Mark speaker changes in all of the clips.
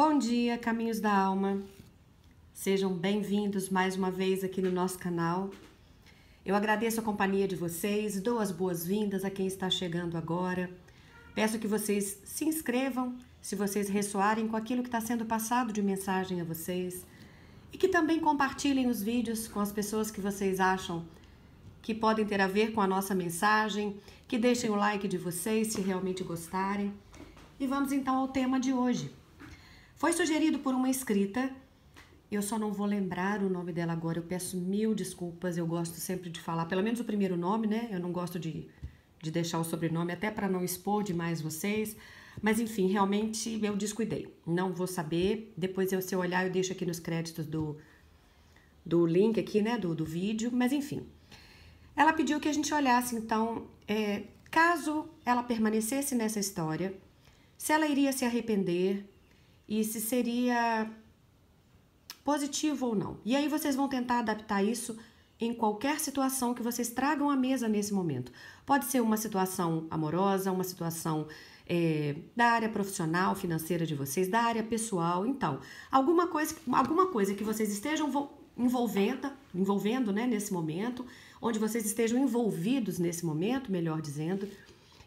Speaker 1: Bom dia, caminhos da alma. Sejam bem-vindos mais uma vez aqui no nosso canal. Eu agradeço a companhia de vocês, dou as boas-vindas a quem está chegando agora. Peço que vocês se inscrevam se vocês ressoarem com aquilo que está sendo passado de mensagem a vocês e que também compartilhem os vídeos com as pessoas que vocês acham que podem ter a ver com a nossa mensagem, que deixem o like de vocês se realmente gostarem. E vamos então ao tema de hoje. Foi sugerido por uma escrita, eu só não vou lembrar o nome dela agora, eu peço mil desculpas, eu gosto sempre de falar, pelo menos o primeiro nome, né? Eu não gosto de, de deixar o sobrenome, até para não expor demais vocês. Mas enfim, realmente eu descuidei. Não vou saber. Depois, eu, se eu olhar, eu deixo aqui nos créditos do, do link aqui, né? Do, do vídeo. Mas enfim. Ela pediu que a gente olhasse, então, é, caso ela permanecesse nessa história, se ela iria se arrepender, e se seria positivo ou não. E aí vocês vão tentar adaptar isso em qualquer situação que vocês tragam à mesa nesse momento. Pode ser uma situação amorosa, uma situação é, da área profissional, financeira de vocês, da área pessoal, então. Alguma coisa, alguma coisa que vocês estejam envolvendo, envolvendo né, nesse momento, onde vocês estejam envolvidos nesse momento, melhor dizendo,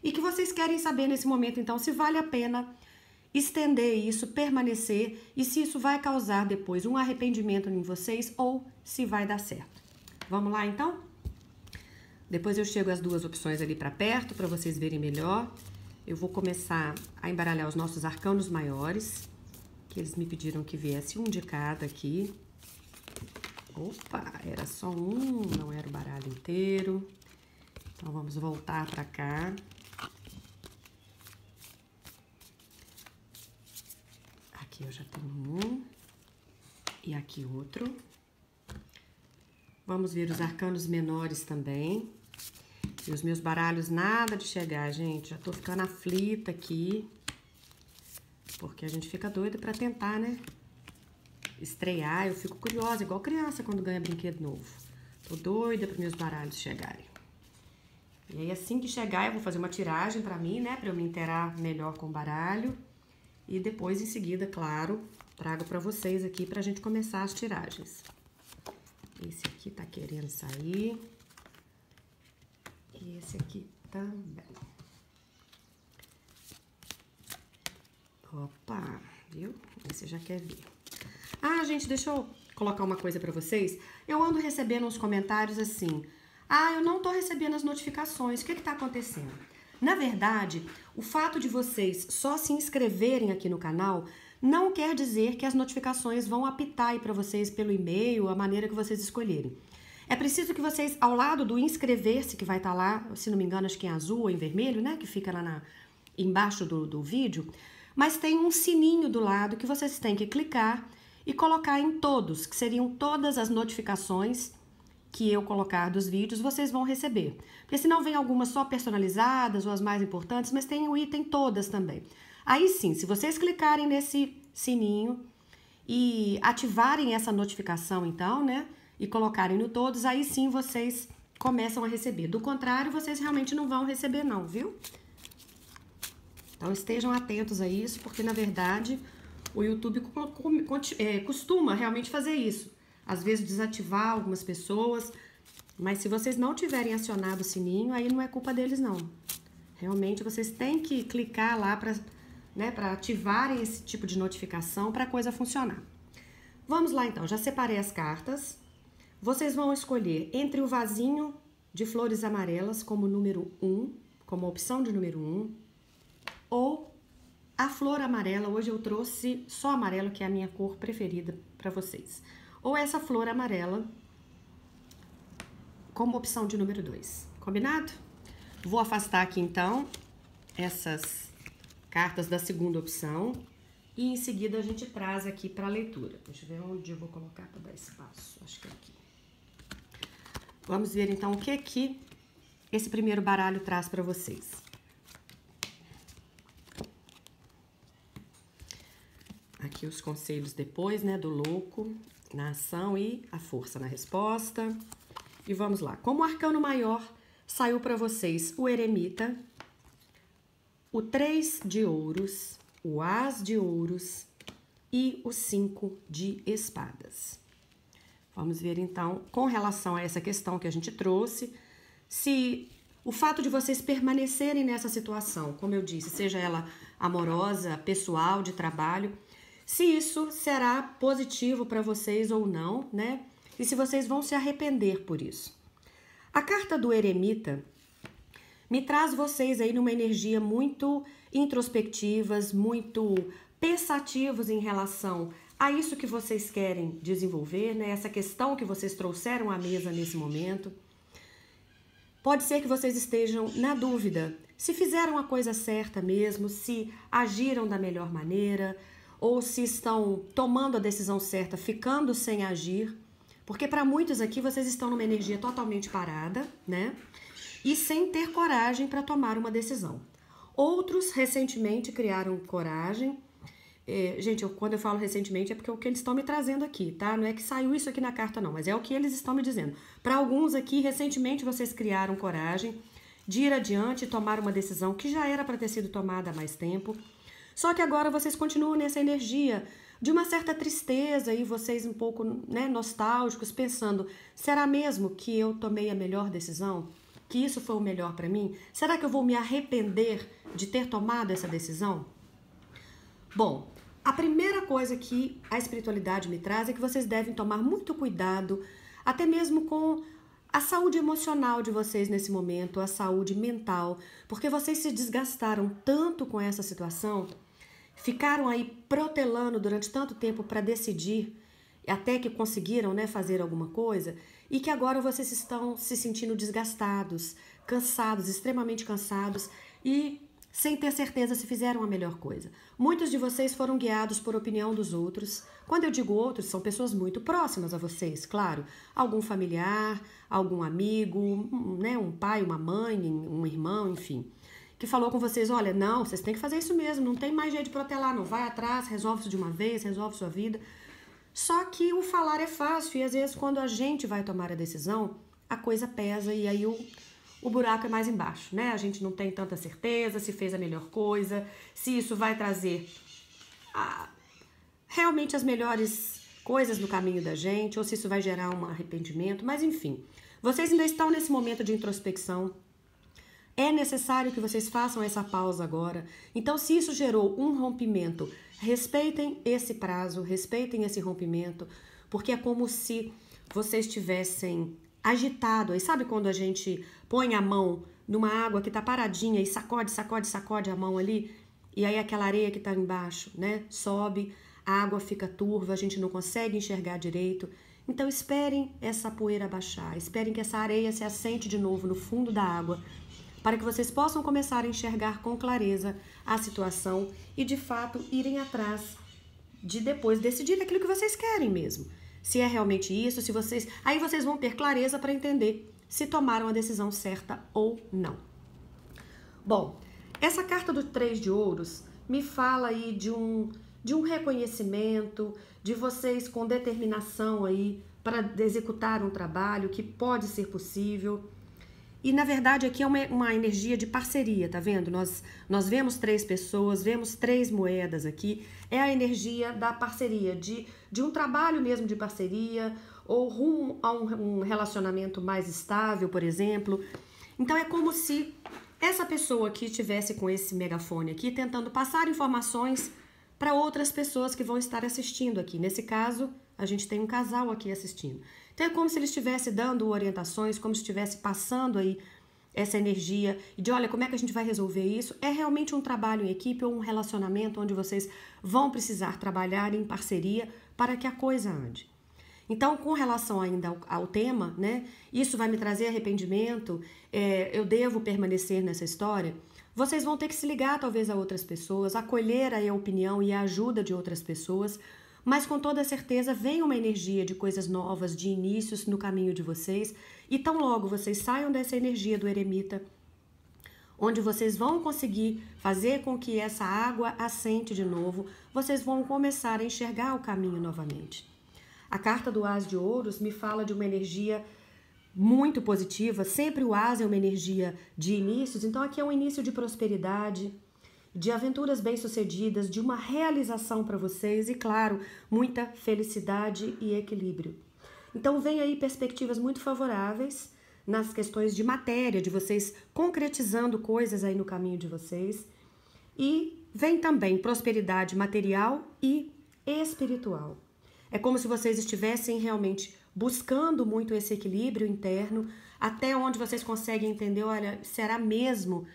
Speaker 1: e que vocês querem saber nesse momento, então, se vale a pena estender isso, permanecer e se isso vai causar depois um arrependimento em vocês ou se vai dar certo. Vamos lá então? Depois eu chego as duas opções ali para perto para vocês verem melhor. Eu vou começar a embaralhar os nossos arcanos maiores, que eles me pediram que viesse um de cada aqui. Opa, era só um, não era o baralho inteiro. Então vamos voltar para cá. Aqui eu já tenho um. E aqui outro. Vamos ver os arcanos menores também. E os meus baralhos nada de chegar, gente. Já tô ficando aflita aqui. Porque a gente fica doida pra tentar, né? Estrear. Eu fico curiosa, igual criança quando ganha brinquedo novo. Tô doida pros meus baralhos chegarem. E aí, assim que chegar, eu vou fazer uma tiragem pra mim, né? Pra eu me interar melhor com o baralho. E depois, em seguida, claro, trago para vocês aqui para a gente começar as tiragens. Esse aqui tá querendo sair. E esse aqui também. Opa, viu? Esse já quer vir. Ah, gente, deixa eu colocar uma coisa para vocês. Eu ando recebendo uns comentários assim. Ah, eu não tô recebendo as notificações. O que que tá acontecendo? Na verdade, o fato de vocês só se inscreverem aqui no canal não quer dizer que as notificações vão apitar aí para vocês pelo e-mail, a maneira que vocês escolherem. É preciso que vocês, ao lado do inscrever-se, que vai estar tá lá, se não me engano, acho que em azul ou em vermelho, né? Que fica lá na, embaixo do, do vídeo, mas tem um sininho do lado que vocês têm que clicar e colocar em todos, que seriam todas as notificações que eu colocar dos vídeos, vocês vão receber. Porque senão vem algumas só personalizadas ou as mais importantes, mas tem o item todas também. Aí sim, se vocês clicarem nesse sininho e ativarem essa notificação então, né? E colocarem no todos, aí sim vocês começam a receber. Do contrário, vocês realmente não vão receber não, viu? Então estejam atentos a isso, porque na verdade o YouTube costuma realmente fazer isso às vezes desativar algumas pessoas. Mas se vocês não tiverem acionado o sininho, aí não é culpa deles não. Realmente vocês têm que clicar lá para né, para ativarem esse tipo de notificação para a coisa funcionar. Vamos lá então, já separei as cartas. Vocês vão escolher entre o vasinho de flores amarelas como número 1, como opção de número 1, ou a flor amarela. Hoje eu trouxe só amarelo, que é a minha cor preferida para vocês ou essa flor amarela como opção de número 2. Combinado? Vou afastar aqui, então, essas cartas da segunda opção e em seguida a gente traz aqui para a leitura. Deixa eu ver onde eu vou colocar para dar espaço. Acho que é aqui. Vamos ver, então, o que que esse primeiro baralho traz para vocês. Aqui os conselhos depois, né, do louco na ação e a força na resposta. E vamos lá. Como arcano maior, saiu para vocês o eremita, o 3 de ouros, o as de ouros e o 5 de espadas. Vamos ver então, com relação a essa questão que a gente trouxe, se o fato de vocês permanecerem nessa situação, como eu disse, seja ela amorosa, pessoal, de trabalho, se isso será positivo para vocês ou não, né? E se vocês vão se arrepender por isso. A carta do eremita me traz vocês aí numa energia muito introspectivas, muito pensativos em relação a isso que vocês querem desenvolver, né? Essa questão que vocês trouxeram à mesa nesse momento. Pode ser que vocês estejam na dúvida se fizeram a coisa certa mesmo, se agiram da melhor maneira, ou se estão tomando a decisão certa, ficando sem agir, porque para muitos aqui vocês estão numa energia totalmente parada, né? E sem ter coragem para tomar uma decisão. Outros recentemente criaram coragem. É, gente, eu, quando eu falo recentemente é porque é o que eles estão me trazendo aqui, tá? Não é que saiu isso aqui na carta, não, mas é o que eles estão me dizendo. Para alguns aqui, recentemente vocês criaram coragem de ir adiante e tomar uma decisão que já era para ter sido tomada há mais tempo. Só que agora vocês continuam nessa energia de uma certa tristeza e vocês um pouco né, nostálgicos, pensando: será mesmo que eu tomei a melhor decisão? Que isso foi o melhor para mim? Será que eu vou me arrepender de ter tomado essa decisão? Bom, a primeira coisa que a espiritualidade me traz é que vocês devem tomar muito cuidado, até mesmo com a saúde emocional de vocês nesse momento, a saúde mental, porque vocês se desgastaram tanto com essa situação ficaram aí protelando durante tanto tempo para decidir, até que conseguiram né, fazer alguma coisa, e que agora vocês estão se sentindo desgastados, cansados, extremamente cansados e sem ter certeza se fizeram a melhor coisa. Muitos de vocês foram guiados por opinião dos outros. Quando eu digo outros, são pessoas muito próximas a vocês, claro. Algum familiar, algum amigo, né, um pai, uma mãe, um irmão, enfim que falou com vocês, olha, não, vocês têm que fazer isso mesmo, não tem mais jeito de protelar, não vai atrás, resolve isso de uma vez, resolve sua vida. Só que o falar é fácil e às vezes quando a gente vai tomar a decisão, a coisa pesa e aí o, o buraco é mais embaixo, né? A gente não tem tanta certeza se fez a melhor coisa, se isso vai trazer a, realmente as melhores coisas no caminho da gente ou se isso vai gerar um arrependimento, mas enfim. Vocês ainda estão nesse momento de introspecção, é necessário que vocês façam essa pausa agora. Então, se isso gerou um rompimento, respeitem esse prazo, respeitem esse rompimento, porque é como se vocês tivessem agitado. E sabe quando a gente põe a mão numa água que está paradinha e sacode, sacode, sacode a mão ali? E aí aquela areia que está embaixo, né? Sobe, a água fica turva, a gente não consegue enxergar direito. Então esperem essa poeira baixar, esperem que essa areia se assente de novo no fundo da água para que vocês possam começar a enxergar com clareza a situação e de fato irem atrás de depois decidir aquilo que vocês querem mesmo. Se é realmente isso, se vocês, aí vocês vão ter clareza para entender se tomaram a decisão certa ou não. Bom, essa carta do Três de Ouros me fala aí de um de um reconhecimento, de vocês com determinação aí para executar um trabalho que pode ser possível e na verdade aqui é uma, uma, energia de parceria, tá vendo? Nós, nós vemos três pessoas, vemos três moedas aqui. É a energia da parceria, de, de um trabalho mesmo de parceria, ou rumo a um, um relacionamento mais estável, por exemplo. Então é como se essa pessoa aqui tivesse com esse megafone aqui tentando passar informações para outras pessoas que vão estar assistindo aqui. Nesse caso, a gente tem um casal aqui assistindo. Então é como se ele estivesse dando orientações, como se estivesse passando aí essa energia e de olha como é que a gente vai resolver isso. É realmente um trabalho em equipe ou um relacionamento onde vocês vão precisar trabalhar em parceria para que a coisa ande. Então, com relação ainda ao, ao tema, né? Isso vai me trazer arrependimento? É, eu devo permanecer nessa história? Vocês vão ter que se ligar talvez a outras pessoas, acolher a opinião e a ajuda de outras pessoas mas com toda certeza vem uma energia de coisas novas, de inícios no caminho de vocês, e tão logo vocês saiam dessa energia do eremita, onde vocês vão conseguir fazer com que essa água assente de novo, vocês vão começar a enxergar o caminho novamente. A carta do As de Ouros me fala de uma energia muito positiva, sempre o As é uma energia de inícios, então aqui é um início de prosperidade de aventuras bem-sucedidas, de uma realização para vocês e, claro, muita felicidade e equilíbrio. Então, vem aí perspectivas muito favoráveis nas questões de matéria, de vocês concretizando coisas aí no caminho de vocês. E vem também prosperidade material e espiritual. É como se vocês estivessem realmente buscando muito esse equilíbrio interno, até onde vocês conseguem entender, olha, será mesmo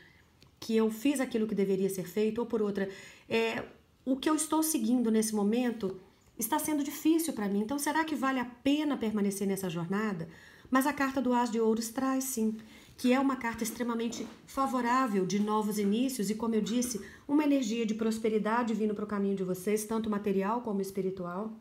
Speaker 1: que eu fiz aquilo que deveria ser feito, ou por outra, é, o que eu estou seguindo nesse momento está sendo difícil para mim, então será que vale a pena permanecer nessa jornada? Mas a carta do As de Ouros traz sim, que é uma carta extremamente favorável de novos inícios e, como eu disse, uma energia de prosperidade vindo para o caminho de vocês, tanto material como espiritual.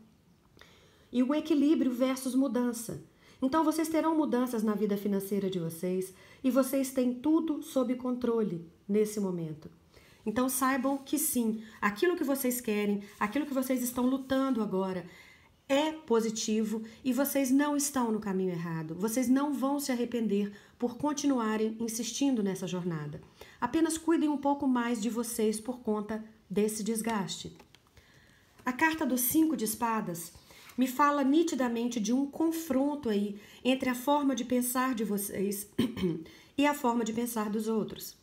Speaker 1: E o equilíbrio versus mudança. Então vocês terão mudanças na vida financeira de vocês e vocês têm tudo sob controle nesse momento. Então saibam que sim, aquilo que vocês querem, aquilo que vocês estão lutando agora é positivo e vocês não estão no caminho errado. Vocês não vão se arrepender por continuarem insistindo nessa jornada. Apenas cuidem um pouco mais de vocês por conta desse desgaste. A carta dos cinco de espadas me fala nitidamente de um confronto aí entre a forma de pensar de vocês e a forma de pensar dos outros.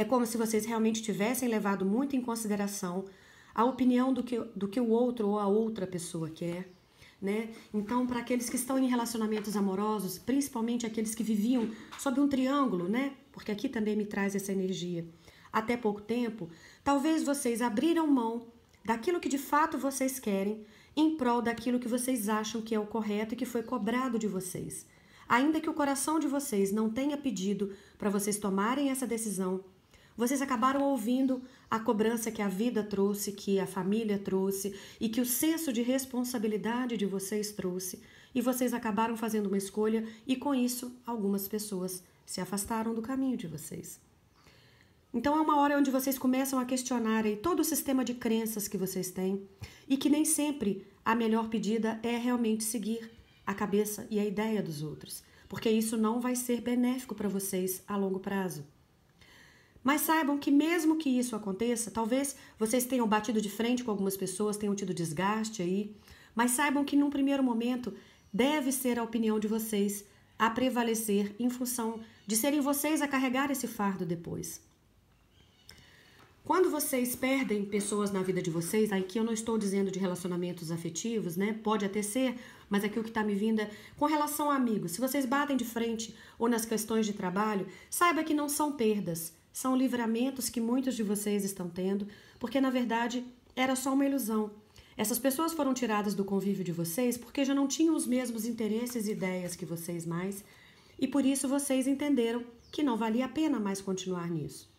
Speaker 1: É como se vocês realmente tivessem levado muito em consideração a opinião do que, do que o outro ou a outra pessoa quer. Né? Então, para aqueles que estão em relacionamentos amorosos, principalmente aqueles que viviam sob um triângulo, né? Porque aqui também me traz essa energia. Até pouco tempo, talvez vocês abriram mão daquilo que de fato vocês querem em prol daquilo que vocês acham que é o correto e que foi cobrado de vocês. Ainda que o coração de vocês não tenha pedido para vocês tomarem essa decisão, vocês acabaram ouvindo a cobrança que a vida trouxe, que a família trouxe e que o senso de responsabilidade de vocês trouxe. E vocês acabaram fazendo uma escolha, e com isso, algumas pessoas se afastaram do caminho de vocês. Então é uma hora onde vocês começam a questionar aí todo o sistema de crenças que vocês têm e que nem sempre a melhor pedida é realmente seguir a cabeça e a ideia dos outros, porque isso não vai ser benéfico para vocês a longo prazo. Mas saibam que, mesmo que isso aconteça, talvez vocês tenham batido de frente com algumas pessoas, tenham tido desgaste aí, mas saibam que, num primeiro momento, deve ser a opinião de vocês a prevalecer em função de serem vocês a carregar esse fardo depois. Quando vocês perdem pessoas na vida de vocês, aqui eu não estou dizendo de relacionamentos afetivos, né? Pode até ser, mas aqui o que está me vindo é com relação a amigos. Se vocês batem de frente ou nas questões de trabalho, saiba que não são perdas, são livramentos que muitos de vocês estão tendo, porque na verdade era só uma ilusão. Essas pessoas foram tiradas do convívio de vocês porque já não tinham os mesmos interesses e ideias que vocês mais, e por isso vocês entenderam que não valia a pena mais continuar nisso.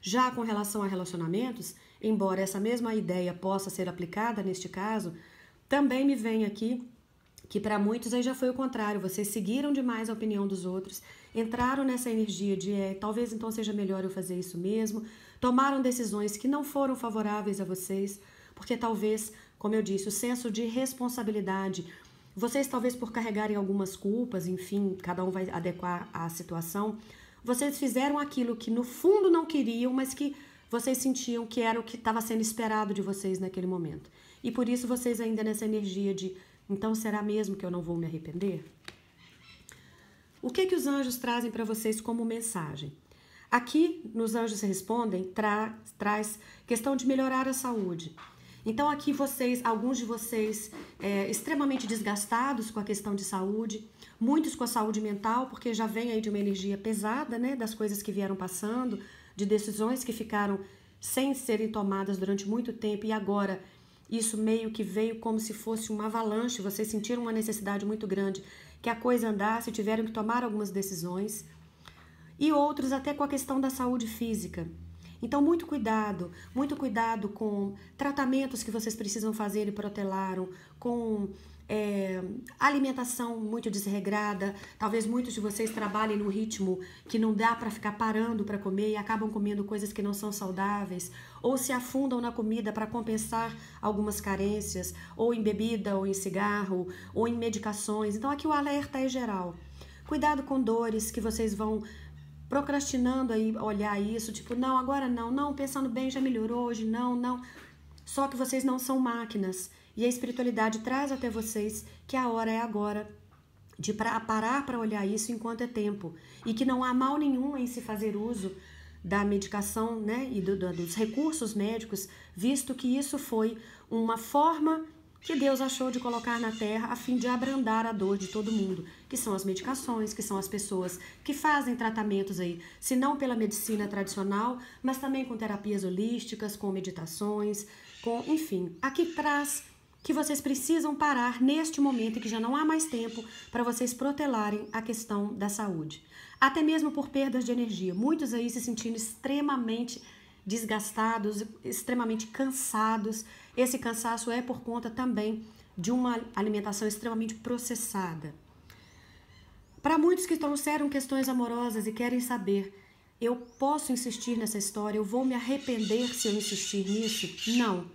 Speaker 1: Já com relação a relacionamentos, embora essa mesma ideia possa ser aplicada neste caso, também me vem aqui que para muitos aí já foi o contrário, vocês seguiram demais a opinião dos outros, entraram nessa energia de é, talvez então seja melhor eu fazer isso mesmo, tomaram decisões que não foram favoráveis a vocês, porque talvez, como eu disse, o senso de responsabilidade, vocês talvez por carregarem algumas culpas, enfim, cada um vai adequar à situação, vocês fizeram aquilo que no fundo não queriam, mas que vocês sentiam que era o que estava sendo esperado de vocês naquele momento. E por isso vocês ainda nessa energia de então será mesmo que eu não vou me arrepender? O que é que os anjos trazem para vocês como mensagem? Aqui nos anjos respondem tra traz questão de melhorar a saúde. Então aqui vocês, alguns de vocês, é, extremamente desgastados com a questão de saúde, muitos com a saúde mental, porque já vem aí de uma energia pesada, né, das coisas que vieram passando, de decisões que ficaram sem serem tomadas durante muito tempo e agora isso meio que veio como se fosse uma avalanche, vocês sentiram uma necessidade muito grande que a coisa andasse, tiveram que tomar algumas decisões. E outros até com a questão da saúde física. Então, muito cuidado, muito cuidado com tratamentos que vocês precisam fazer e protelaram, com é, alimentação muito desregrada. Talvez muitos de vocês trabalhem num ritmo que não dá para ficar parando para comer e acabam comendo coisas que não são saudáveis, ou se afundam na comida para compensar algumas carências, ou em bebida, ou em cigarro, ou em medicações. Então aqui o alerta é geral. Cuidado com dores que vocês vão procrastinando aí olhar isso, tipo, não, agora não, não, pensando bem, já melhorou hoje, não, não. Só que vocês não são máquinas. E a espiritualidade traz até vocês que a hora é agora de pra, parar para olhar isso enquanto é tempo e que não há mal nenhum em se fazer uso da medicação né, e do, do, dos recursos médicos, visto que isso foi uma forma que Deus achou de colocar na terra a fim de abrandar a dor de todo mundo, que são as medicações, que são as pessoas que fazem tratamentos aí, se não pela medicina tradicional, mas também com terapias holísticas, com meditações, com, enfim, a que traz que vocês precisam parar neste momento e que já não há mais tempo para vocês protelarem a questão da saúde. Até mesmo por perdas de energia. Muitos aí se sentindo extremamente desgastados, extremamente cansados. Esse cansaço é por conta também de uma alimentação extremamente processada. Para muitos que trouxeram questões amorosas e querem saber, eu posso insistir nessa história, eu vou me arrepender se eu insistir nisso? Não.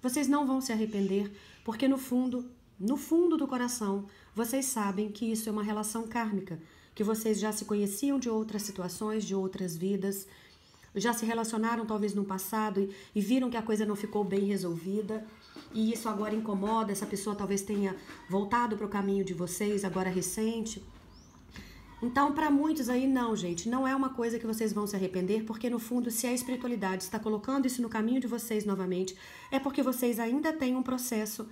Speaker 1: Vocês não vão se arrepender, porque no fundo, no fundo do coração, vocês sabem que isso é uma relação kármica, que vocês já se conheciam de outras situações, de outras vidas, já se relacionaram talvez no passado e, e viram que a coisa não ficou bem resolvida e isso agora incomoda, essa pessoa talvez tenha voltado para o caminho de vocês agora recente. Então, para muitos aí, não, gente, não é uma coisa que vocês vão se arrepender, porque no fundo, se a espiritualidade está colocando isso no caminho de vocês novamente, é porque vocês ainda têm um processo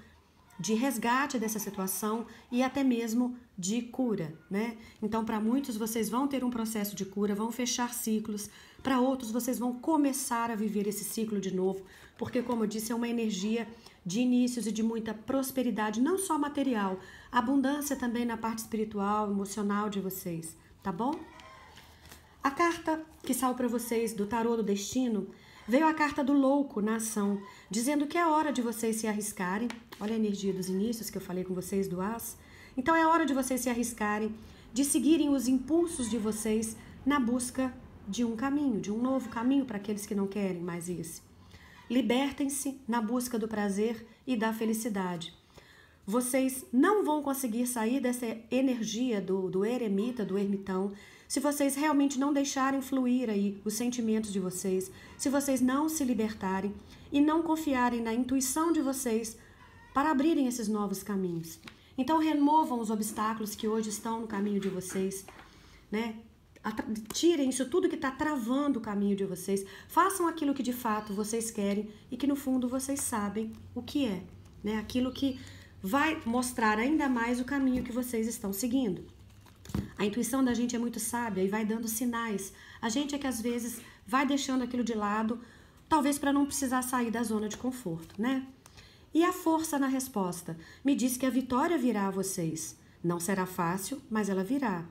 Speaker 1: de resgate dessa situação e até mesmo de cura, né? Então, para muitos, vocês vão ter um processo de cura, vão fechar ciclos, para outros, vocês vão começar a viver esse ciclo de novo, porque, como eu disse, é uma energia de inícios e de muita prosperidade, não só material, abundância também na parte espiritual, emocional de vocês, tá bom? A carta que saiu para vocês do tarô do destino veio a carta do louco na ação, dizendo que é hora de vocês se arriscarem. Olha a energia dos inícios que eu falei com vocês do as. Então é hora de vocês se arriscarem, de seguirem os impulsos de vocês na busca de um caminho, de um novo caminho para aqueles que não querem mais esse. Libertem-se na busca do prazer e da felicidade. Vocês não vão conseguir sair dessa energia do, do eremita, do ermitão, se vocês realmente não deixarem fluir aí os sentimentos de vocês, se vocês não se libertarem e não confiarem na intuição de vocês para abrirem esses novos caminhos. Então removam os obstáculos que hoje estão no caminho de vocês, né? Tirem isso tudo que está travando o caminho de vocês. Façam aquilo que de fato vocês querem e que no fundo vocês sabem o que é, né? Aquilo que vai mostrar ainda mais o caminho que vocês estão seguindo. A intuição da gente é muito sábia e vai dando sinais. A gente é que às vezes vai deixando aquilo de lado, talvez para não precisar sair da zona de conforto, né? E a força na resposta me diz que a vitória virá a vocês. Não será fácil, mas ela virá.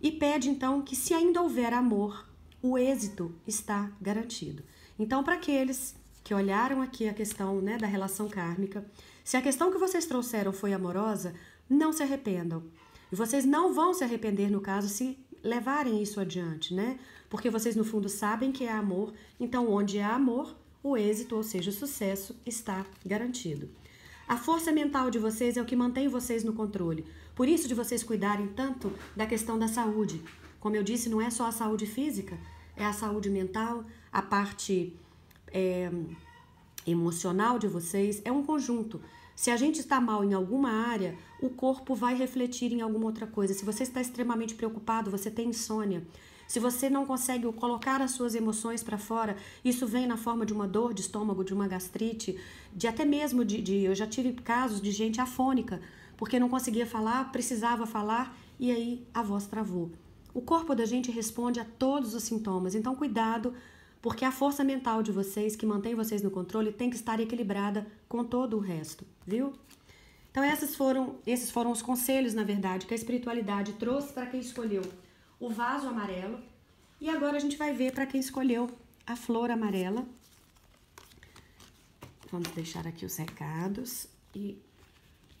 Speaker 1: E pede então que, se ainda houver amor, o êxito está garantido. Então, para aqueles que olharam aqui a questão né, da relação kármica se a questão que vocês trouxeram foi amorosa, não se arrependam. E vocês não vão se arrepender no caso se levarem isso adiante, né? Porque vocês no fundo sabem que é amor, então onde há é amor, o êxito, ou seja, o sucesso, está garantido. A força mental de vocês é o que mantém vocês no controle. Por isso de vocês cuidarem tanto da questão da saúde. Como eu disse, não é só a saúde física, é a saúde mental, a parte é, emocional de vocês é um conjunto. Se a gente está mal em alguma área, o corpo vai refletir em alguma outra coisa. Se você está extremamente preocupado, você tem insônia. Se você não consegue colocar as suas emoções para fora, isso vem na forma de uma dor de estômago, de uma gastrite, de até mesmo de, de eu já tive casos de gente afônica, porque não conseguia falar, precisava falar e aí a voz travou. O corpo da gente responde a todos os sintomas, então cuidado porque a força mental de vocês que mantém vocês no controle tem que estar equilibrada com todo o resto, viu? Então esses foram, esses foram os conselhos, na verdade, que a espiritualidade trouxe para quem escolheu o vaso amarelo. E agora a gente vai ver para quem escolheu a flor amarela. Vamos deixar aqui os recados e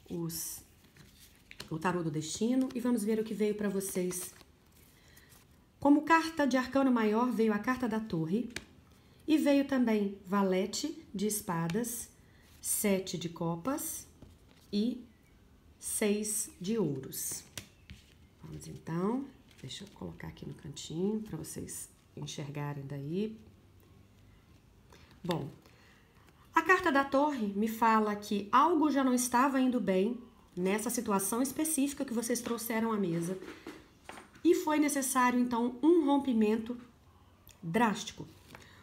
Speaker 1: os o tarô do destino e vamos ver o que veio para vocês como carta de arcano maior veio a carta da torre e veio também valete de espadas, sete de copas e seis de ouros. Vamos então, deixa eu colocar aqui no cantinho para vocês enxergarem daí. Bom, a carta da torre me fala que algo já não estava indo bem nessa situação específica que vocês trouxeram à mesa e foi necessário então um rompimento drástico.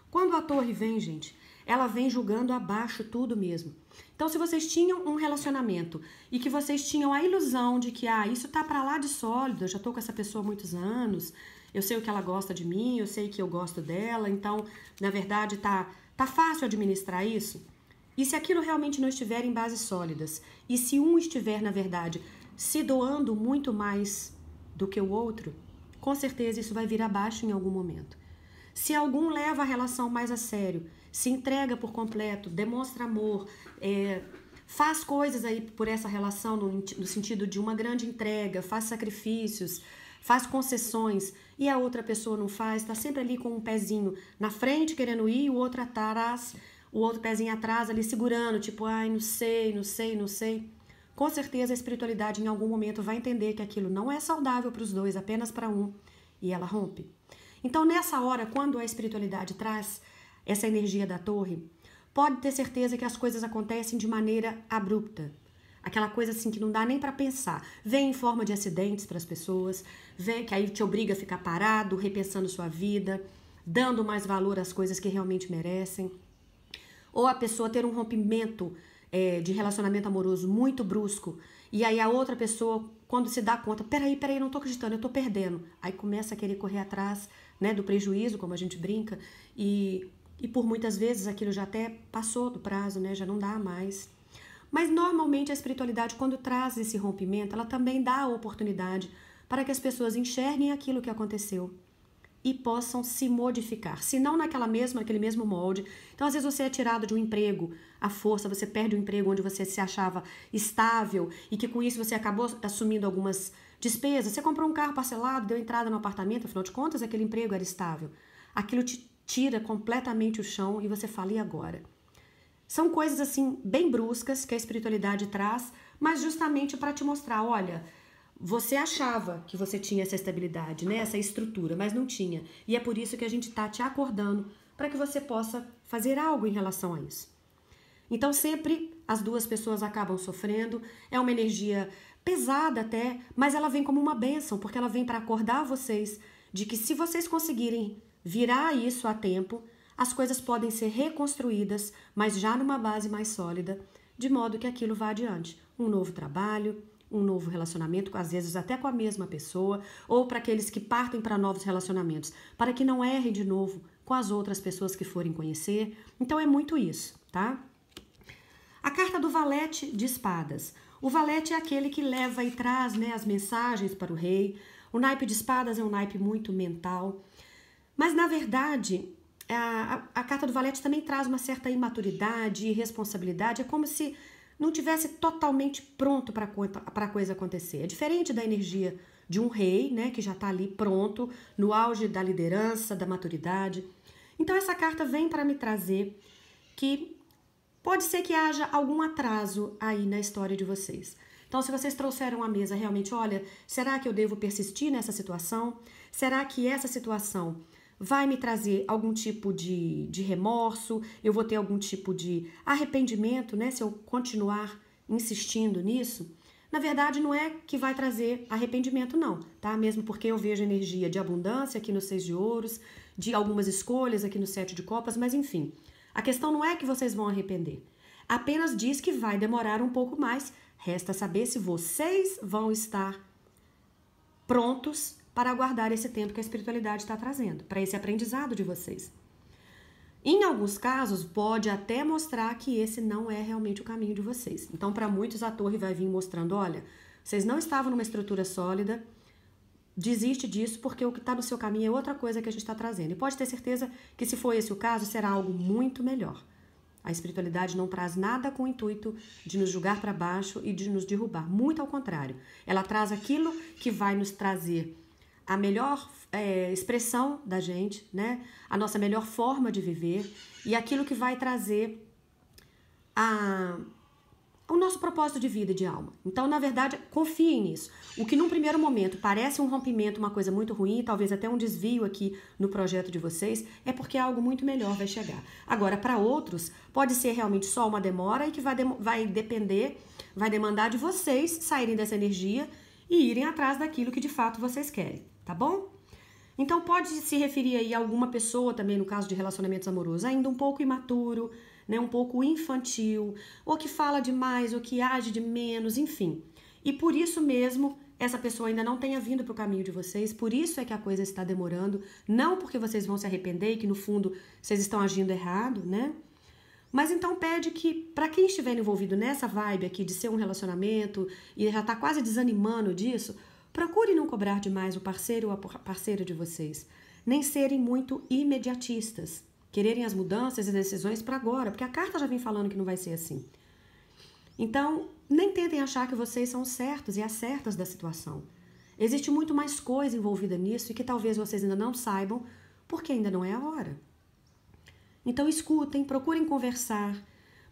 Speaker 1: Quando a torre vem, gente, ela vem julgando abaixo tudo mesmo. Então, se vocês tinham um relacionamento e que vocês tinham a ilusão de que, ah, isso tá para lá de sólido, eu já tô com essa pessoa há muitos anos, eu sei o que ela gosta de mim, eu sei que eu gosto dela, então, na verdade, tá, tá fácil administrar isso. E se aquilo realmente não estiver em bases sólidas, e se um estiver, na verdade, se doando muito mais do que o outro, com certeza isso vai vir abaixo em algum momento. Se algum leva a relação mais a sério, se entrega por completo, demonstra amor, é, faz coisas aí por essa relação no, no sentido de uma grande entrega, faz sacrifícios, faz concessões e a outra pessoa não faz, está sempre ali com um pezinho na frente querendo ir e o outro atrás, o outro pezinho atrás ali segurando, tipo, ai, não sei, não sei, não sei com certeza a espiritualidade em algum momento vai entender que aquilo não é saudável para os dois, apenas para um, e ela rompe. Então, nessa hora, quando a espiritualidade traz essa energia da torre, pode ter certeza que as coisas acontecem de maneira abrupta. Aquela coisa assim que não dá nem para pensar. Vem em forma de acidentes para as pessoas, vem que aí te obriga a ficar parado, repensando sua vida, dando mais valor às coisas que realmente merecem. Ou a pessoa ter um rompimento é, de relacionamento amoroso muito brusco, e aí a outra pessoa, quando se dá conta, peraí, peraí, não tô acreditando, eu tô perdendo. Aí começa a querer correr atrás né, do prejuízo, como a gente brinca, e, e por muitas vezes aquilo já até passou do prazo, né, já não dá mais. Mas normalmente a espiritualidade, quando traz esse rompimento, ela também dá a oportunidade para que as pessoas enxerguem aquilo que aconteceu e possam se modificar, se não naquela mesma, naquele mesmo molde. Então, às vezes você é tirado de um emprego à força, você perde o um emprego onde você se achava estável e que com isso você acabou assumindo algumas despesas. Você comprou um carro parcelado, deu entrada no apartamento, afinal de contas, aquele emprego era estável. Aquilo te tira completamente o chão e você fala, e agora? São coisas assim bem bruscas que a espiritualidade traz, mas justamente para te mostrar, olha, você achava que você tinha essa estabilidade, né? essa estrutura, mas não tinha. E é por isso que a gente está te acordando para que você possa fazer algo em relação a isso. Então, sempre as duas pessoas acabam sofrendo, é uma energia pesada até, mas ela vem como uma bênção, porque ela vem para acordar vocês de que se vocês conseguirem virar isso a tempo, as coisas podem ser reconstruídas, mas já numa base mais sólida, de modo que aquilo vá adiante. Um novo trabalho, um novo relacionamento, às vezes até com a mesma pessoa, ou para aqueles que partem para novos relacionamentos, para que não errem de novo com as outras pessoas que forem conhecer. Então é muito isso, tá? A carta do valete de espadas. O valete é aquele que leva e traz né, as mensagens para o rei. O naipe de espadas é um naipe muito mental. Mas, na verdade, a, a, a carta do valete também traz uma certa imaturidade e responsabilidade. É como se não tivesse totalmente pronto para a coisa acontecer. É diferente da energia de um rei, né, que já está ali pronto, no auge da liderança, da maturidade. Então essa carta vem para me trazer que pode ser que haja algum atraso aí na história de vocês. Então, se vocês trouxeram à mesa realmente, olha, será que eu devo persistir nessa situação? Será que essa situação vai me trazer algum tipo de, de remorso, eu vou ter algum tipo de arrependimento, né? Se eu continuar insistindo nisso. Na verdade, não é que vai trazer arrependimento, não, tá? Mesmo porque eu vejo energia de abundância aqui no Seis de Ouros, de algumas escolhas aqui no Sete de Copas, mas enfim. A questão não é que vocês vão arrepender. Apenas diz que vai demorar um pouco mais. Resta saber se vocês vão estar prontos para aguardar esse tempo que a espiritualidade está trazendo, para esse aprendizado de vocês. Em alguns casos, pode até mostrar que esse não é realmente o caminho de vocês. Então, para muitos, a torre vai vir mostrando: olha, vocês não estavam numa estrutura sólida, desiste disso, porque o que está no seu caminho é outra coisa que a gente está trazendo. E pode ter certeza que, se for esse o caso, será algo muito melhor. A espiritualidade não traz nada com o intuito de nos julgar para baixo e de nos derrubar. Muito ao contrário. Ela traz aquilo que vai nos trazer a melhor é, expressão da gente, né? A nossa melhor forma de viver e aquilo que vai trazer a, o nosso propósito de vida e de alma. Então, na verdade, confiem nisso. O que num primeiro momento parece um rompimento, uma coisa muito ruim, talvez até um desvio aqui no projeto de vocês, é porque algo muito melhor vai chegar. Agora, para outros, pode ser realmente só uma demora e que vai, vai depender, vai demandar de vocês saírem dessa energia e irem atrás daquilo que de fato vocês querem tá bom? Então pode se referir aí a alguma pessoa também no caso de relacionamentos amorosos, ainda um pouco imaturo, né, um pouco infantil, ou que fala demais, ou que age de menos, enfim. E por isso mesmo essa pessoa ainda não tenha vindo para o caminho de vocês, por isso é que a coisa está demorando, não porque vocês vão se arrepender e que no fundo vocês estão agindo errado, né? Mas então pede que, para quem estiver envolvido nessa vibe aqui de ser um relacionamento e já está quase desanimando disso, Procure não cobrar demais o parceiro ou a parceira de vocês, nem serem muito imediatistas, quererem as mudanças e decisões para agora, porque a carta já vem falando que não vai ser assim. Então, nem tentem achar que vocês são certos e acertas da situação. Existe muito mais coisa envolvida nisso e que talvez vocês ainda não saibam, porque ainda não é a hora. Então, escutem, procurem conversar,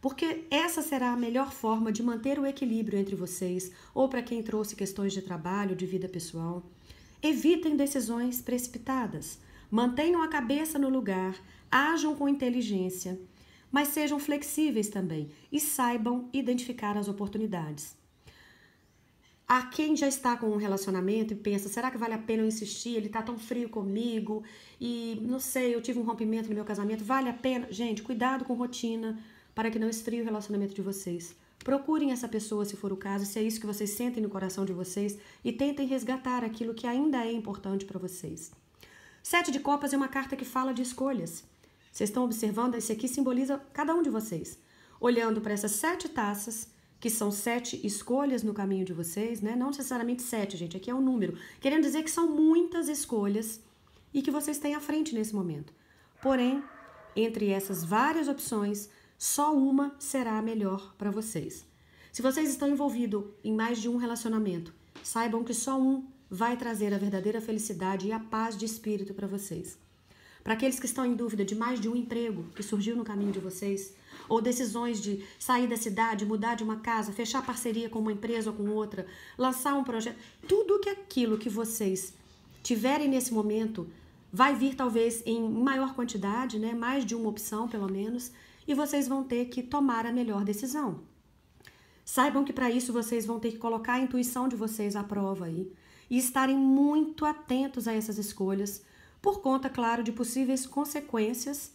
Speaker 1: porque essa será a melhor forma de manter o equilíbrio entre vocês ou para quem trouxe questões de trabalho, de vida pessoal. Evitem decisões precipitadas, mantenham a cabeça no lugar, ajam com inteligência, mas sejam flexíveis também e saibam identificar as oportunidades. A quem já está com um relacionamento e pensa, será que vale a pena eu insistir? Ele está tão frio comigo e não sei, eu tive um rompimento no meu casamento, vale a pena? Gente, cuidado com rotina para que não esfrie o relacionamento de vocês. Procurem essa pessoa se for o caso, se é isso que vocês sentem no coração de vocês e tentem resgatar aquilo que ainda é importante para vocês. Sete de Copas é uma carta que fala de escolhas. Vocês estão observando, esse aqui simboliza cada um de vocês. Olhando para essas sete taças, que são sete escolhas no caminho de vocês, né? Não necessariamente sete, gente, aqui é um número. Querendo dizer que são muitas escolhas e que vocês têm à frente nesse momento. Porém, entre essas várias opções, só uma será a melhor para vocês. Se vocês estão envolvidos em mais de um relacionamento, saibam que só um vai trazer a verdadeira felicidade e a paz de espírito para vocês. Para aqueles que estão em dúvida de mais de um emprego que surgiu no caminho de vocês, ou decisões de sair da cidade, mudar de uma casa, fechar parceria com uma empresa ou com outra, lançar um projeto, tudo que aquilo que vocês tiverem nesse momento vai vir talvez em maior quantidade, né? Mais de uma opção, pelo menos, e vocês vão ter que tomar a melhor decisão. Saibam que para isso vocês vão ter que colocar a intuição de vocês à prova aí e estarem muito atentos a essas escolhas, por conta, claro, de possíveis consequências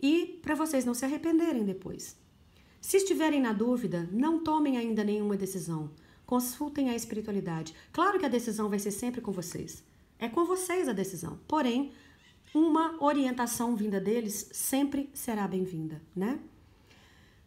Speaker 1: e para vocês não se arrependerem depois. Se estiverem na dúvida, não tomem ainda nenhuma decisão. Consultem a espiritualidade. Claro que a decisão vai ser sempre com vocês. É com vocês a decisão. Porém, uma orientação vinda deles sempre será bem-vinda, né?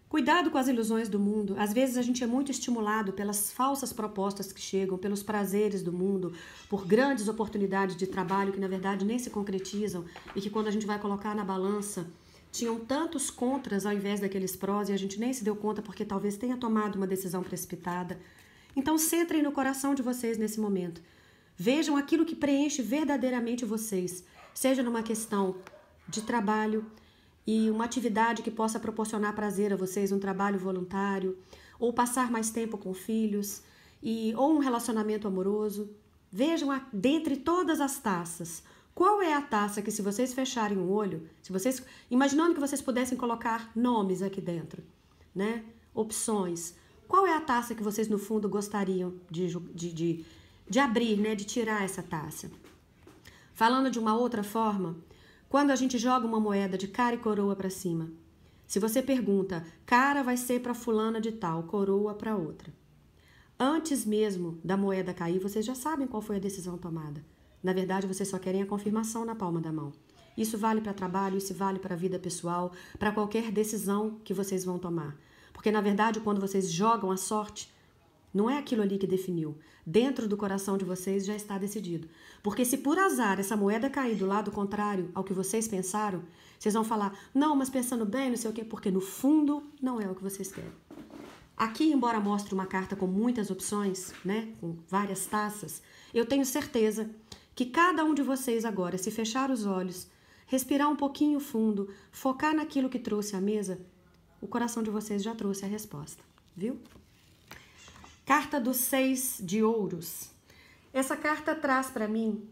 Speaker 1: Cuidado com as ilusões do mundo. Às vezes a gente é muito estimulado pelas falsas propostas que chegam, pelos prazeres do mundo, por grandes oportunidades de trabalho que na verdade nem se concretizam e que quando a gente vai colocar na balança tinham tantos contras ao invés daqueles prós e a gente nem se deu conta porque talvez tenha tomado uma decisão precipitada. Então centrem no coração de vocês nesse momento. Vejam aquilo que preenche verdadeiramente vocês seja numa questão de trabalho e uma atividade que possa proporcionar prazer a vocês, um trabalho voluntário, ou passar mais tempo com filhos, e ou um relacionamento amoroso. Vejam a, dentre todas as taças, qual é a taça que se vocês fecharem o olho, se vocês imaginando que vocês pudessem colocar nomes aqui dentro, né? Opções. Qual é a taça que vocês no fundo gostariam de, de, de, de abrir, né? De tirar essa taça? Falando de uma outra forma, quando a gente joga uma moeda de cara e coroa para cima, se você pergunta, cara vai ser para fulana de tal, coroa para outra. Antes mesmo da moeda cair, vocês já sabem qual foi a decisão tomada. Na verdade, vocês só querem a confirmação na palma da mão. Isso vale para trabalho, isso vale para a vida pessoal, para qualquer decisão que vocês vão tomar. Porque na verdade, quando vocês jogam a sorte, não é aquilo ali que definiu. Dentro do coração de vocês já está decidido. Porque se por azar essa moeda cair do lado contrário ao que vocês pensaram, vocês vão falar, não, mas pensando bem, não sei o quê, porque no fundo não é o que vocês querem. Aqui, embora mostre uma carta com muitas opções, né, com várias taças, eu tenho certeza que cada um de vocês agora, se fechar os olhos, respirar um pouquinho fundo, focar naquilo que trouxe à mesa, o coração de vocês já trouxe a resposta, viu? Carta dos Seis de Ouros. Essa carta traz para mim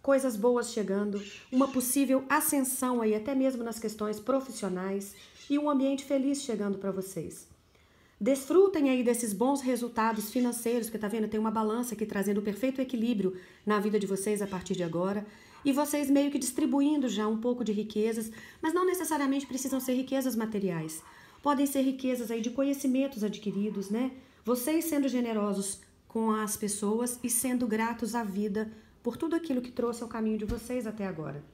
Speaker 1: coisas boas chegando, uma possível ascensão aí, até mesmo nas questões profissionais, e um ambiente feliz chegando para vocês. Desfrutem aí desses bons resultados financeiros, que tá vendo? Tem uma balança aqui trazendo o perfeito equilíbrio na vida de vocês a partir de agora. E vocês meio que distribuindo já um pouco de riquezas, mas não necessariamente precisam ser riquezas materiais. Podem ser riquezas aí de conhecimentos adquiridos, né? Vocês sendo generosos com as pessoas e sendo gratos à vida por tudo aquilo que trouxe ao caminho de vocês até agora.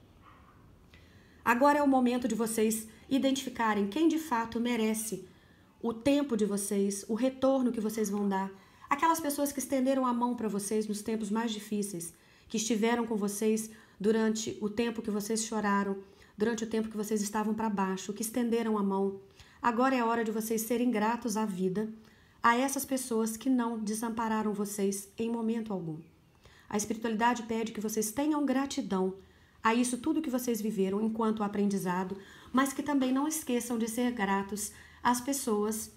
Speaker 1: Agora é o momento de vocês identificarem quem de fato merece o tempo de vocês, o retorno que vocês vão dar. Aquelas pessoas que estenderam a mão para vocês nos tempos mais difíceis, que estiveram com vocês durante o tempo que vocês choraram, durante o tempo que vocês estavam para baixo, que estenderam a mão. Agora é a hora de vocês serem gratos à vida, a essas pessoas que não desampararam vocês em momento algum. A espiritualidade pede que vocês tenham gratidão a isso tudo que vocês viveram enquanto aprendizado, mas que também não esqueçam de ser gratos às pessoas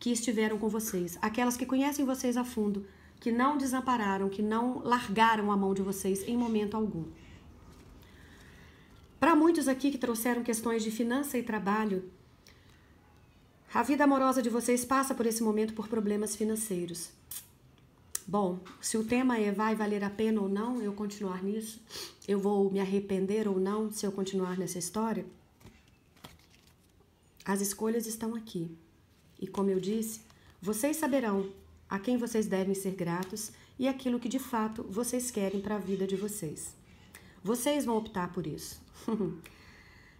Speaker 1: que estiveram com vocês, aquelas que conhecem vocês a fundo, que não desampararam, que não largaram a mão de vocês em momento algum. Para muitos aqui que trouxeram questões de finança e trabalho, a vida amorosa de vocês passa por esse momento por problemas financeiros. Bom, se o tema é vai valer a pena ou não eu continuar nisso, eu vou me arrepender ou não se eu continuar nessa história, as escolhas estão aqui. E como eu disse, vocês saberão a quem vocês devem ser gratos e aquilo que de fato vocês querem para a vida de vocês. Vocês vão optar por isso.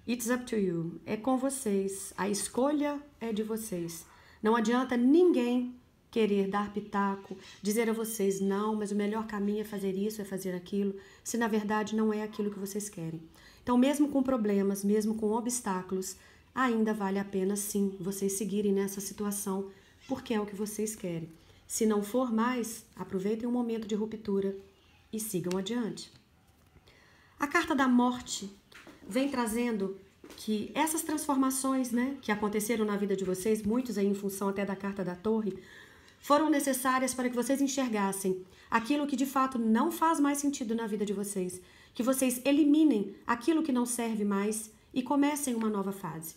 Speaker 1: It's up to you. É com vocês. A escolha é de vocês. Não adianta ninguém querer dar pitaco, dizer a vocês não, mas o melhor caminho é fazer isso, é fazer aquilo, se na verdade não é aquilo que vocês querem. Então, mesmo com problemas, mesmo com obstáculos, ainda vale a pena sim vocês seguirem nessa situação, porque é o que vocês querem. Se não for mais, aproveitem o momento de ruptura e sigam adiante. A carta da morte vem trazendo que essas transformações né, que aconteceram na vida de vocês, muitos aí em função até da carta da torre, foram necessárias para que vocês enxergassem aquilo que de fato não faz mais sentido na vida de vocês, que vocês eliminem aquilo que não serve mais e comecem uma nova fase.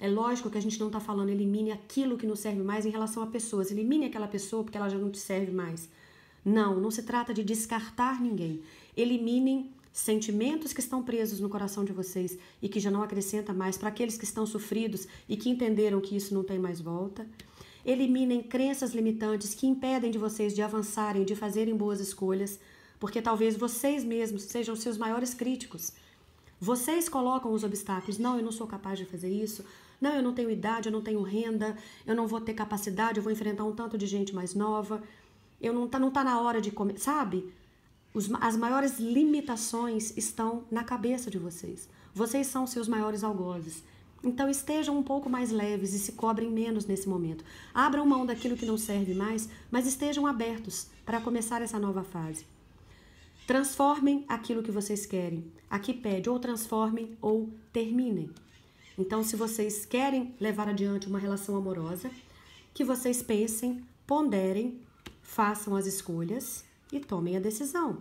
Speaker 1: É lógico que a gente não está falando elimine aquilo que não serve mais em relação a pessoas, elimine aquela pessoa porque ela já não te serve mais. Não, não se trata de descartar ninguém. Eliminem sentimentos que estão presos no coração de vocês e que já não acrescenta mais para aqueles que estão sofridos e que entenderam que isso não tem mais volta. Eliminem crenças limitantes que impedem de vocês de avançarem, de fazerem boas escolhas, porque talvez vocês mesmos sejam seus maiores críticos. Vocês colocam os obstáculos. Não, eu não sou capaz de fazer isso. Não, eu não tenho idade, eu não tenho renda, eu não vou ter capacidade, eu vou enfrentar um tanto de gente mais nova. Eu não tá, não tá na hora de comer, sabe? Os, as maiores limitações estão na cabeça de vocês. Vocês são seus maiores algozes. Então estejam um pouco mais leves e se cobrem menos nesse momento. Abram mão daquilo que não serve mais, mas estejam abertos para começar essa nova fase. Transformem aquilo que vocês querem. Aqui pede ou transformem ou terminem. Então, se vocês querem levar adiante uma relação amorosa, que vocês pensem, ponderem, façam as escolhas e tomem a decisão.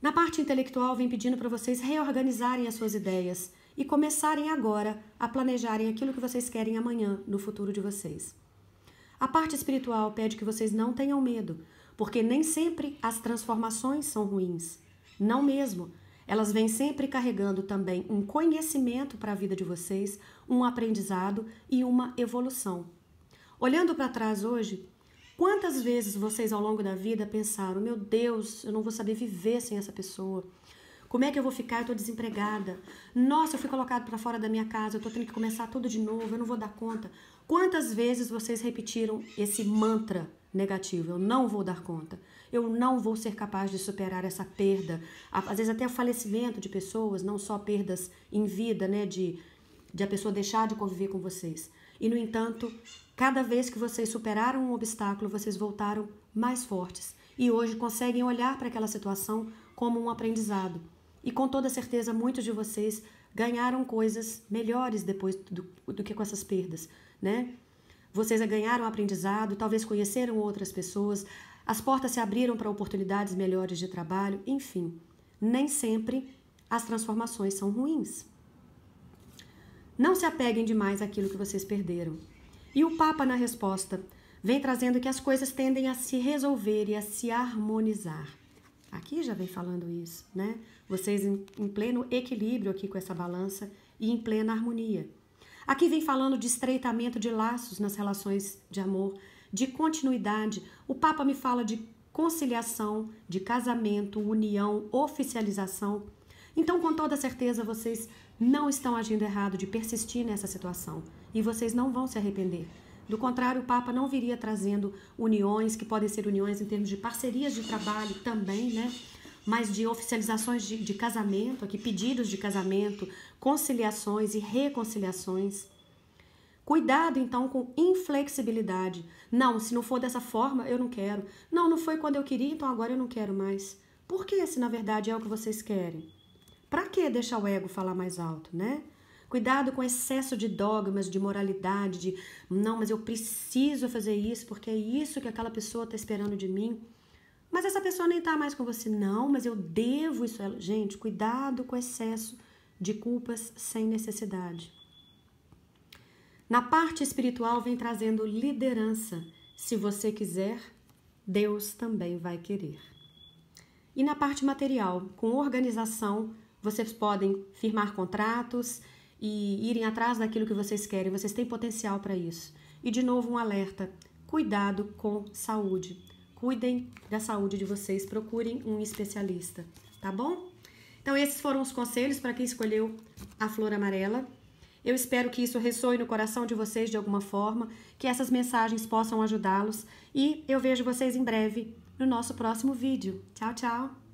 Speaker 1: Na parte intelectual, vim pedindo para vocês reorganizarem as suas ideias e começarem agora a planejarem aquilo que vocês querem amanhã no futuro de vocês. A parte espiritual pede que vocês não tenham medo, porque nem sempre as transformações são ruins. Não mesmo. Elas vêm sempre carregando também um conhecimento para a vida de vocês, um aprendizado e uma evolução. Olhando para trás hoje, Quantas vezes vocês ao longo da vida pensaram: meu Deus, eu não vou saber viver sem essa pessoa? Como é que eu vou ficar? Eu tô desempregada. Nossa, eu fui colocado para fora da minha casa, eu tô tendo que começar tudo de novo, eu não vou dar conta. Quantas vezes vocês repetiram esse mantra negativo? Eu não vou dar conta. Eu não vou ser capaz de superar essa perda. Às vezes até o falecimento de pessoas, não só perdas em vida, né, de de a pessoa deixar de conviver com vocês. E no entanto, Cada vez que vocês superaram um obstáculo, vocês voltaram mais fortes e hoje conseguem olhar para aquela situação como um aprendizado. E com toda certeza, muitos de vocês ganharam coisas melhores depois do, do que com essas perdas, né? Vocês ganharam aprendizado, talvez conheceram outras pessoas, as portas se abriram para oportunidades melhores de trabalho, enfim. Nem sempre as transformações são ruins. Não se apeguem demais àquilo que vocês perderam. E o Papa, na resposta, vem trazendo que as coisas tendem a se resolver e a se harmonizar. Aqui já vem falando isso, né? Vocês em, pleno equilíbrio aqui com essa balança e em plena harmonia. Aqui vem falando de estreitamento de laços nas relações de amor, de continuidade. O Papa me fala de conciliação, de casamento, união, oficialização. Então, com toda certeza, vocês não estão agindo errado de persistir nessa situação e vocês não vão se arrepender. Do contrário, o Papa não viria trazendo uniões, que podem ser uniões em termos de parcerias de trabalho também, né? Mas de oficializações de, de casamento, aqui pedidos de casamento, conciliações e reconciliações. Cuidado então com inflexibilidade. Não, se não for dessa forma, eu não quero. Não, não foi quando eu queria, então agora eu não quero mais. Por que se na verdade é o que vocês querem? Para que deixar o ego falar mais alto, né? Cuidado com excesso de dogmas, de moralidade, de não, mas eu preciso fazer isso porque é isso que aquela pessoa está esperando de mim. Mas essa pessoa nem está mais com você, não, mas eu devo isso a ela. Gente, cuidado com excesso de culpas sem necessidade. Na parte espiritual, vem trazendo liderança. Se você quiser, Deus também vai querer. E na parte material, com organização, vocês podem firmar contratos, e irem atrás daquilo que vocês querem. Vocês têm potencial para isso. E de novo, um alerta: cuidado com saúde. Cuidem da saúde de vocês, procurem um especialista, tá bom? Então, esses foram os conselhos para quem escolheu a flor amarela. Eu espero que isso ressoe no coração de vocês de alguma forma, que essas mensagens possam ajudá-los e eu vejo vocês em breve no nosso próximo vídeo. Tchau, tchau!